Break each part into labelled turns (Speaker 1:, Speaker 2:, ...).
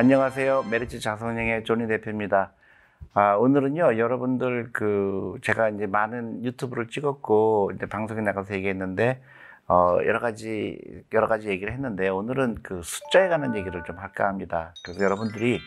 Speaker 1: 안녕하세요. 메리츠 자선행의 조니 대표입니다. 아, 오늘은요, 여러분들 그, 제가 이제 많은 유튜브를 찍었고, 이제 방송에 나가서 얘기했는데, 어, 여러 가지, 여러 가지 얘기를 했는데, 오늘은 그 숫자에 관한 얘기를 좀 할까 합니다. 그래서 여러분들이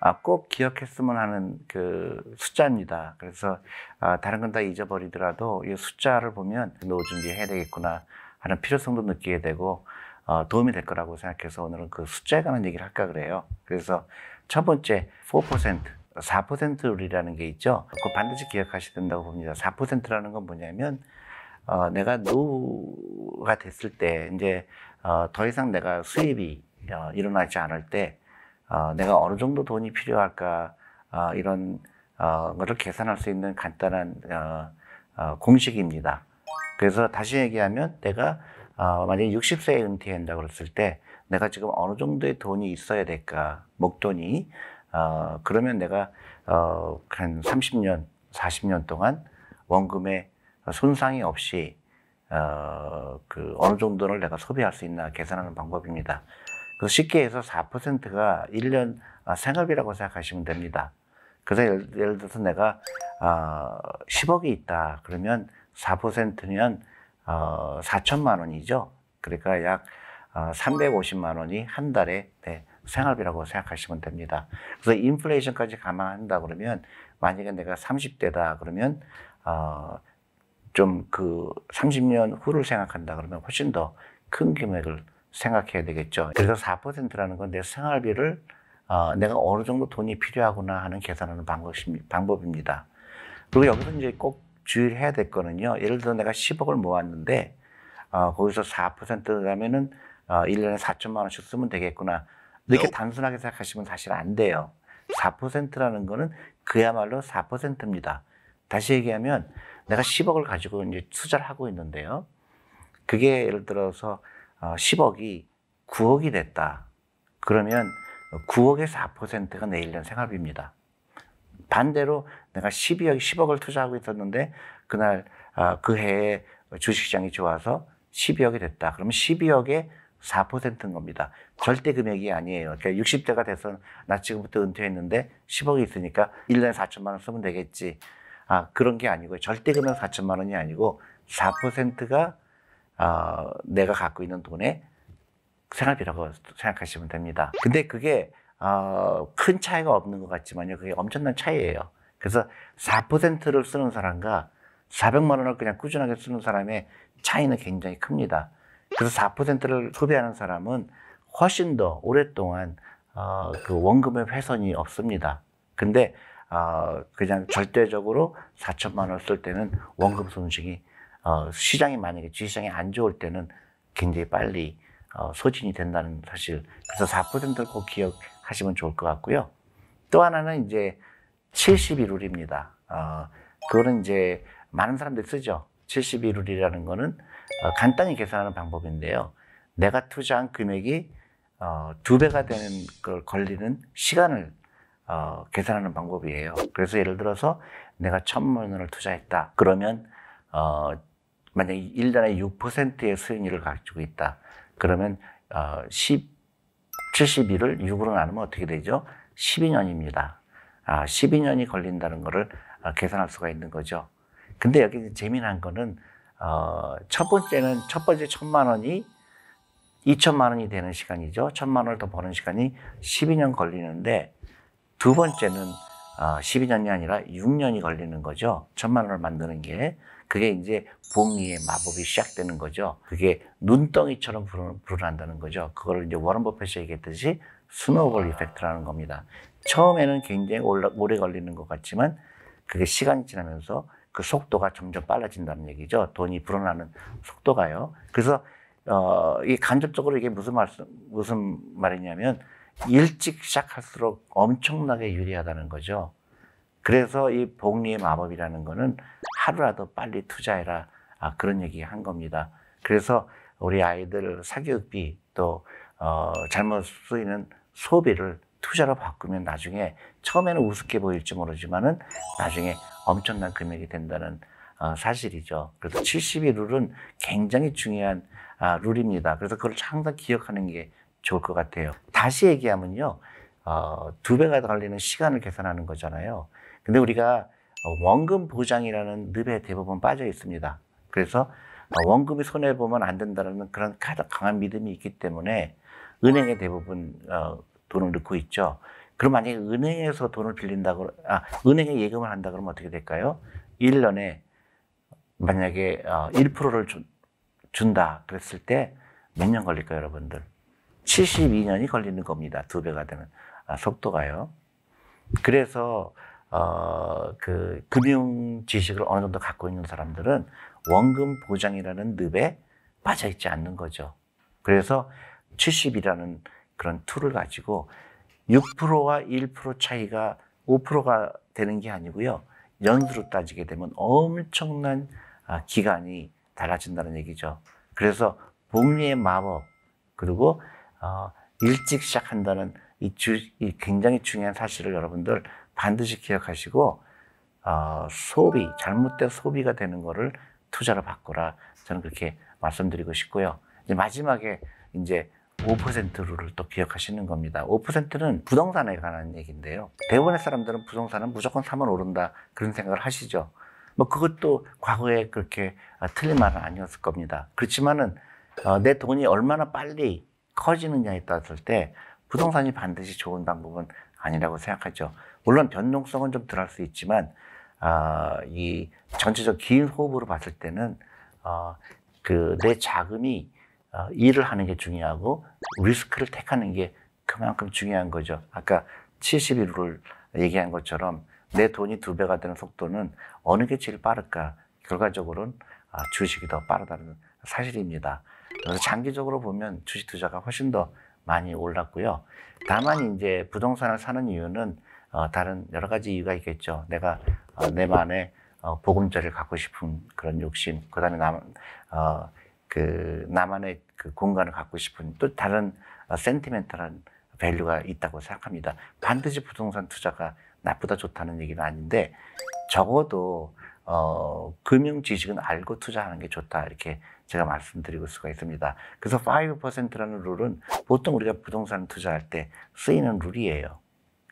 Speaker 1: 아, 꼭 기억했으면 하는 그 숫자입니다. 그래서 아, 다른 건 다 잊어버리더라도 이 숫자를 보면 노후 준비해야 되겠구나 하는 필요성도 느끼게 되고, 어, 도움이 될 거라고 생각해서 오늘은 그 숫자에 관한 얘기를 할까 그래요. 그래서 첫 번째 4% 4% 룰이라는 게 있죠. 그 반드시 기억하셔야 된다고 봅니다. 4%라는 건 뭐냐면 어, 내가 노가 후 됐을 때 이제 어, 더 이상 내가 수입이 어, 일어나지 않을 때 어, 내가 어느 정도 돈이 필요할까 어, 이런 어, 것을 계산할 수 있는 간단한 어, 어, 공식입니다. 그래서 다시 얘기하면 내가 어, 만약에 60세에 은퇴한다고 그랬을 때 내가 지금 어느 정도의 돈이 있어야 될까 목돈이 어, 그러면 내가 어, 한 30년 40년 동안 원금에 손상이 없이 어, 그 어느 정도를 내가 소비할 수 있나 계산하는 방법입니다. 그 쉽게 해서 4%가 1년 아, 생활비라고 생각하시면 됩니다. 그래서 예를, 예를 들어서 내가 어, 아, 10억이 있다 그러면 4%면 어, 4천만 원이죠. 그러니까 약 어, 350만 원이 한 달에 네, 생활비라고 생각하시면 됩니다. 그래서 인플레이션까지 감안한다 그러면 만약에 내가 30대다 그러면 어, 좀그 30년 후를 생각한다 그러면 훨씬 더 큰 금액을 생각해야 되겠죠. 그래서 4%라는 건 내 생활비를 어, 내가 어느 정도 돈이 필요하구나 하는 계산하는 방법입니다. 그리고 여기서 이제 꼭 주의를 해야 될 거는요. 예를 들어 내가 10억을 모았는데 어, 거기서 4%라면은 어, 1년에 4천만 원씩 쓰면 되겠구나. 이렇게 no. 네. 단순하게 생각하시면 사실 안 돼요. 4%라는 거는 그야말로 4%입니다. 다시 얘기하면 내가 10억을 가지고 이제 투자를 하고 있는데요. 그게 예를 들어서 10억이 어, 9억이 됐다. 그러면 9억의 4%가 내 1년 생활비입니다. 반대로 내가 12억, 10억을 투자하고 있었는데 그날 아, 그 해에 주식시장이 좋아서 12억이 됐다. 그러면 12억에 4%인 겁니다. 절대 금액이 아니에요. 그러니까 60대가 돼서 나 지금부터 은퇴했는데 10억이 있으니까 1년에 4천만 원 쓰면 되겠지. 아, 그런 게 아니고 절대 금액 4천만 원이 아니고 4%가 어, 아, 내가 갖고 있는 돈의 생활비라고 생각하시면 됩니다. 근데 그게 어, 큰 차이가 없는 것 같지만요. 그게 엄청난 차이예요. 그래서 4%를 쓰는 사람과 400만 원을 그냥 꾸준하게 쓰는 사람의 차이는 굉장히 큽니다. 그래서 4%를 소비하는 사람은 훨씬 더 오랫동안 어, 그 원금의 훼손이 없습니다. 근데 어, 그냥 절대적으로 4천만 원 쓸 때는 원금 손실이 어, 시장이 만약에 주시장이 안 좋을 때는 굉장히 빨리 어, 소진이 된다는 사실. 그래서 4%를 꼭 기억. 해 하시면 좋을 것 같고요. 또 하나는 이제 71룰입니다. 어, 그거는 이제 많은 사람들이 쓰죠. 71룰이라는 거는 어, 간단히 계산하는 방법인데요. 내가 투자한 금액이 어, 두 배가 되는 걸 걸리는 시간을 어, 계산하는 방법이에요. 그래서 예를 들어서 내가 천만 원을 투자했다. 그러면 어, 만약 1년에 6%의 수익률을 가지고 있다. 그러면 어, 10 71을 6으로 나누면 어떻게 되죠? 12년입니다. 아, 12년이 걸린다는 것을 아, 계산할 수가 있는 거죠. 근데 여기 재미난 거는 어, 첫 번째는 첫 번째 천만 원이 2천만 원이 되는 시간이죠. 천만 원을 더 버는 시간이 12년 걸리는데 두 번째는 어, 아, 12년이 아니라 6년이 걸리는 거죠. 천만 원을 만드는 게. 그게 이제 봉이의 마법이 시작되는 거죠. 그게 눈덩이처럼 불어난다는 거죠. 그걸 이제 워런 버핏이 얘기했듯이 스노우볼 이펙트라는 겁니다. 처음에는 굉장히 오래 걸리는 것 같지만 그게 시간이 지나면서 그 속도가 점점 빨라진다는 얘기죠. 돈이 불어나는 속도가요. 그래서 어, 이 간접적으로 이게 무슨 말 무슨 말이냐면 일찍 시작할수록 엄청나게 유리하다는 거죠. 그래서 이 복리의 마법이라는 거는 하루라도 빨리 투자해라. 아, 그런 얘기 한 겁니다. 그래서 우리 아이들 사교육비 또, 어, 잘못 쓰이는 소비를 투자로 바꾸면 나중에 처음에는 우습게 보일지 모르지만은 나중에 엄청난 금액이 된다는 어, 사실이죠. 그래서 70이 룰은 굉장히 중요한 아, 룰입니다. 그래서 그걸 항상 기억하는 게 좋을 것 같아요. 다시 얘기하면요. 어, 두 배가 달리는 시간을 계산하는 거잖아요. 근데 우리가 어, 원금 보장이라는 늪에 대부분 빠져 있습니다. 그래서 어, 원금이 손해 보면 안 된다는 그런 강한 믿음이 있기 때문에 은행에 대부분 어, 돈을 넣고 있죠. 그럼 만약에 은행에서 돈을 빌린다고 아 은행에 예금을 한다 그러면 어떻게 될까요? 1년에 만약에 1%를 주, 준다 그랬을 때 몇 년 걸릴까요, 여러분들? 72년이 걸리는 겁니다. 두 배가 되는 아, 속도가요. 그래서 어, 그 금융 지식을 어느 정도 갖고 있는 사람들은 원금 보장이라는 늪에 빠져 있지 않는 거죠. 그래서 70이라는 그런 툴을 가지고 6%와 1% 차이가 5%가 되는 게 아니고요. 연수로 따지게 되면 엄청난 아, 기간이 달라진다는 얘기죠. 그래서 복리의 마법 그리고 어, 일찍 시작한다는 이, 주, 이 굉장히 중요한 사실을 여러분들 반드시 기억하시고 어, 소비 잘못된 소비가 되는 거를 투자로 바꾸라 저는 그렇게 말씀드리고 싶고요. 이제 마지막에 이제 5%를또 기억하시는 겁니다. 5%는 부동산에 관한 얘기인데요. 대부분의 사람들은 부동산은 무조건 사면 오른다 그런 생각을 하시죠. 뭐 그것도 과거에 그렇게 아, 틀린 말은 아니었을 겁니다. 그렇지만은 어, 내 돈이 얼마나 빨리 커지느냐에 따랐을 때 부동산이 반드시 좋은 방법은 아니라고 생각하죠. 물론 변동성은 좀덜할수 있지만 어, 이 전체적 긴 호흡으로 봤을 때는 어, 그내 자금이 어, 일을 하는 게 중요하고 리스크를 택하는 게 그만큼 중요한 거죠. 아까 7 1룰 얘기한 것처럼 내 돈이 두 배가 되는 속도는 어느 게 제일 빠를까? 결과적으로는 아, 주식이 더 빠르다는 사실입니다. 그래서 장기적으로 보면 주식 투자가 훨씬 더 많이 올랐고요. 다만 이제 부동산을 사는 이유는 어, 다른 여러 가지 이유가 있겠죠. 내가 어, 내만의 어, 보금자를 갖고 싶은 그런 욕심, 그다음에 남, 어, 그 나만의 그 공간을 갖고 싶은 또 다른 어, 센티멘탈한 밸류가 있다고 생각합니다. 반드시 부동산 투자가 나쁘다 좋다는 얘기는 아닌데 적어도 어, 금융 지식은 알고 투자하는 게 좋다 이렇게 제가 말씀드리고 수가 있습니다. 그래서 5%라는 룰은 보통 우리가 부동산 투자할 때 쓰이는 룰이에요.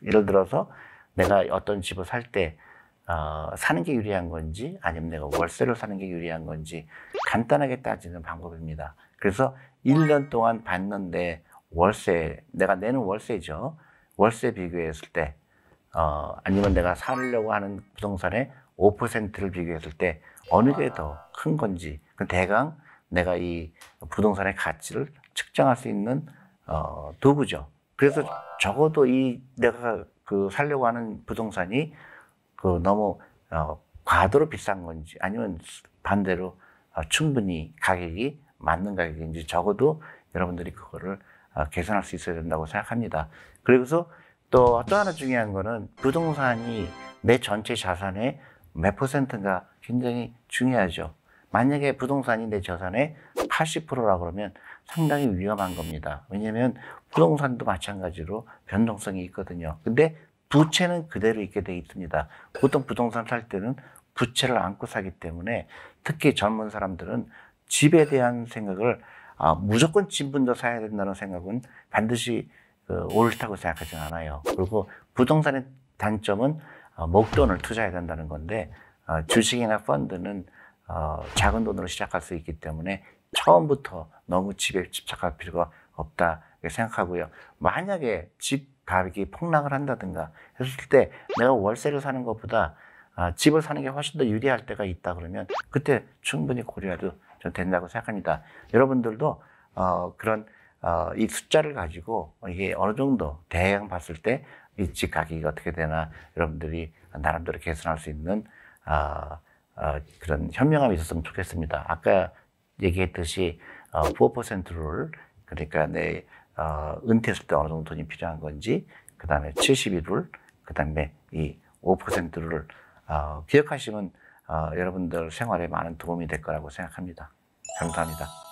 Speaker 1: 예를 들어서 내가 어떤 집을 살때 어, 사는 게 유리한 건지 아니면 내가 월세로 사는 게 유리한 건지 간단하게 따지는 방법입니다. 그래서 1년 동안 받는데 월세, 내가 내는 월세죠. 월세 비교했을 때, 어, 아니면 내가 살려고 하는 부동산의 5%를 비교했을 때 어느 게 더 큰 건지 그 대강 내가 이 부동산의 가치를 측정할 수 있는 어, 도구죠. 그래서 적어도 이 내가 그 살려고 하는 부동산이 그 너무 어, 과도로 비싼 건지 아니면 반대로 어, 충분히 가격이 맞는 가격인지 적어도 여러분들이 그거를 어, 계산할 수 있어야 된다고 생각합니다. 그리고서 또, 또 하나 중요한 거는 부동산이 내 전체 자산의 몇 퍼센트인가 굉장히 중요하죠. 만약에 부동산이 내 재산의 80%라 그러면 상당히 위험한 겁니다. 왜냐하면 부동산도 마찬가지로 변동성이 있거든요. 근데 부채는 그대로 있게 돼 있습니다. 보통 부동산 살 때는 부채를 안고 사기 때문에 특히 젊은 사람들은 집에 대한 생각을 아, 무조건 집 먼저 사야 된다는 생각은 반드시 그, 옳다고 생각하진 않아요. 그리고 부동산의 단점은 목돈을 아, 투자해야 된다는 건데 아, 주식이나 펀드는 어, 작은 돈으로 시작할 수 있기 때문에 처음부터 너무 집에 집착할 필요가 없다 생각하고요. 만약에 집 가격이 폭락을 한다든가 했을 때 내가 월세를 사는 것보다 아, 집을 사는 게 훨씬 더 유리할 때가 있다 그러면 그때 충분히 고려해도 좀 된다고 생각합니다. 여러분들도 어, 그런 어, 이 숫자를 가지고 이게 어느 정도 대강 봤을 때 이 집 가격이 어떻게 되나 여러분들이 나름대로 계산할 수 있는 어, 어, 그런 현명함이 있었으면 좋겠습니다. 아까 얘기했듯이 어, 4%를 그러니까 내 어, 은퇴했을 때 어느 정도 돈이 필요한 건지 그 다음에 71을 그 다음에 이 5%를 어, 기억하시면 어, 여러분들 생활에 많은 도움이 될 거라고 생각합니다. 감사합니다.